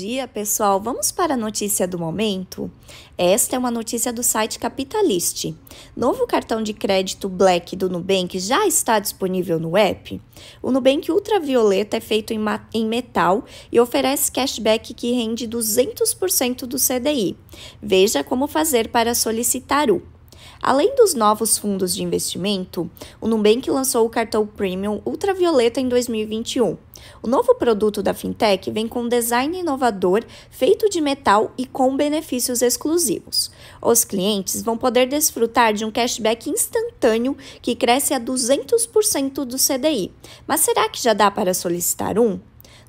dia, pessoal. Vamos para a notícia do momento? Esta é uma notícia do site Capitalist. Novo cartão de crédito Black do Nubank já está disponível no app? O Nubank Ultravioleta é feito em, em metal e oferece cashback que rende 200% do CDI. Veja como fazer para solicitar o. Além dos novos fundos de investimento, o Nubank lançou o cartão Premium Ultravioleta em 2021. O novo produto da fintech vem com um design inovador, feito de metal e com benefícios exclusivos. Os clientes vão poder desfrutar de um cashback instantâneo que cresce a 200% do CDI. Mas será que já dá para solicitar um?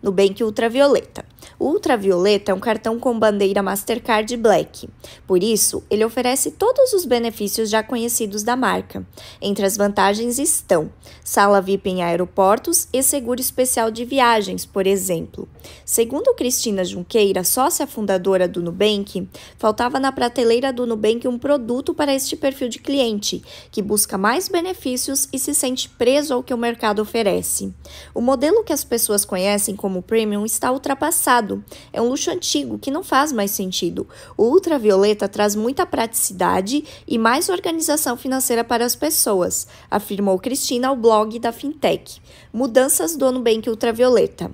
Nubank Ultravioleta. Ultravioleta é um cartão com bandeira Mastercard Black. Por isso, ele oferece todos os benefícios já conhecidos da marca. Entre as vantagens estão sala VIP em aeroportos e seguro especial de viagens, por exemplo. Segundo Cristina Junqueira, sócia fundadora do Nubank, faltava na prateleira do Nubank um produto para este perfil de cliente, que busca mais benefícios e se sente preso ao que o mercado oferece. O modelo que as pessoas conhecem como premium está ultrapassado é um luxo antigo que não faz mais sentido. O ultravioleta traz muita praticidade e mais organização financeira para as pessoas, afirmou Cristina ao blog da Fintech. Mudanças do Nubank Ultravioleta.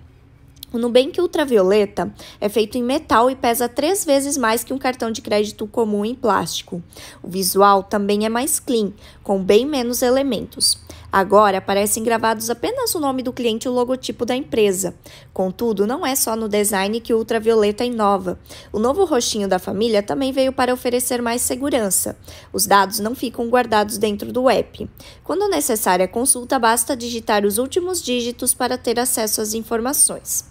O Nubank Ultravioleta é feito em metal e pesa três vezes mais que um cartão de crédito comum em plástico. O visual também é mais clean, com bem menos elementos. Agora aparecem gravados apenas o nome do cliente e o logotipo da empresa. Contudo, não é só no design que o Ultravioleta inova. O novo roxinho da família também veio para oferecer mais segurança. Os dados não ficam guardados dentro do app. Quando necessária a consulta, basta digitar os últimos dígitos para ter acesso às informações.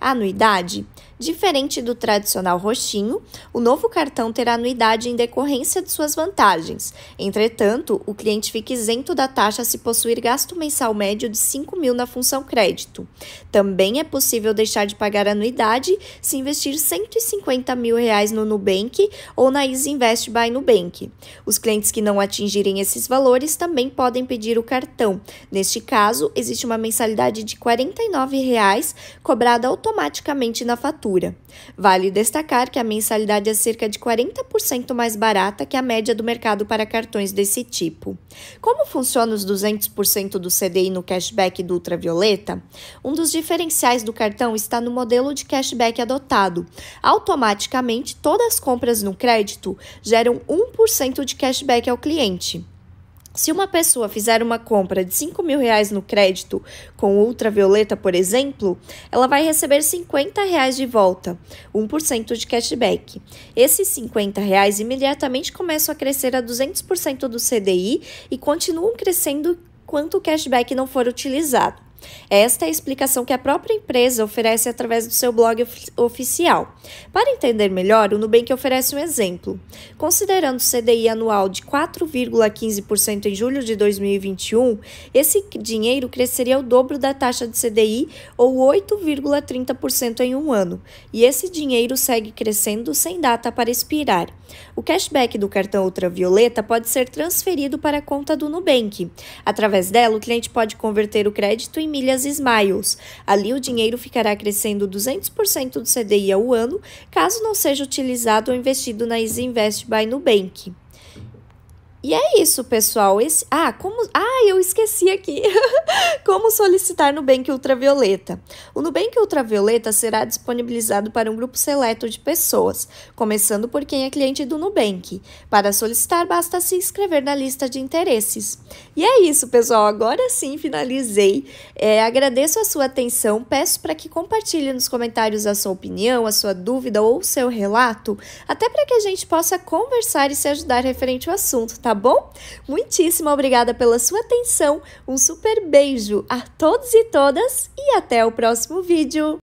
A anuidade Diferente do tradicional roxinho, o novo cartão terá anuidade em decorrência de suas vantagens. Entretanto, o cliente fica isento da taxa se possuir gasto mensal médio de 5 mil na função crédito. Também é possível deixar de pagar anuidade se investir 150 mil reais no Nubank ou na Easy Invest by Nubank. Os clientes que não atingirem esses valores também podem pedir o cartão. Neste caso, existe uma mensalidade de R$ 49,00 cobrada automaticamente na fatura. Vale destacar que a mensalidade é cerca de 40% mais barata que a média do mercado para cartões desse tipo. Como funciona os 200% do CDI no cashback do Ultravioleta? Um dos diferenciais do cartão está no modelo de cashback adotado. Automaticamente, todas as compras no crédito geram 1% de cashback ao cliente. Se uma pessoa fizer uma compra de 5 mil reais no crédito com ultravioleta, por exemplo, ela vai receber 50 reais de volta, 1% de cashback. Esses 50 reais imediatamente começam a crescer a 200% do CDI e continuam crescendo quanto o cashback não for utilizado. Esta é a explicação que a própria empresa oferece através do seu blog of oficial. Para entender melhor, o Nubank oferece um exemplo. Considerando o CDI anual de 4,15% em julho de 2021, esse dinheiro cresceria ao dobro da taxa de CDI ou 8,30% em um ano, e esse dinheiro segue crescendo sem data para expirar. O cashback do cartão ultravioleta pode ser transferido para a conta do Nubank. Através dela, o cliente pode converter o crédito em milhas Smiles. Ali o dinheiro ficará crescendo 200% do CDI ao ano, caso não seja utilizado ou investido na Easy Invest by Nubank. E é isso, pessoal. Esse, ah, como. Ah, eu esqueci aqui. como solicitar Nubank Ultravioleta? O Nubank Ultravioleta será disponibilizado para um grupo seleto de pessoas, começando por quem é cliente do Nubank. Para solicitar, basta se inscrever na lista de interesses. E é isso, pessoal. Agora sim finalizei. É, agradeço a sua atenção. Peço para que compartilhe nos comentários a sua opinião, a sua dúvida ou o seu relato, até para que a gente possa conversar e se ajudar referente ao assunto, tá? tá bom? Muitíssimo obrigada pela sua atenção, um super beijo a todos e todas e até o próximo vídeo!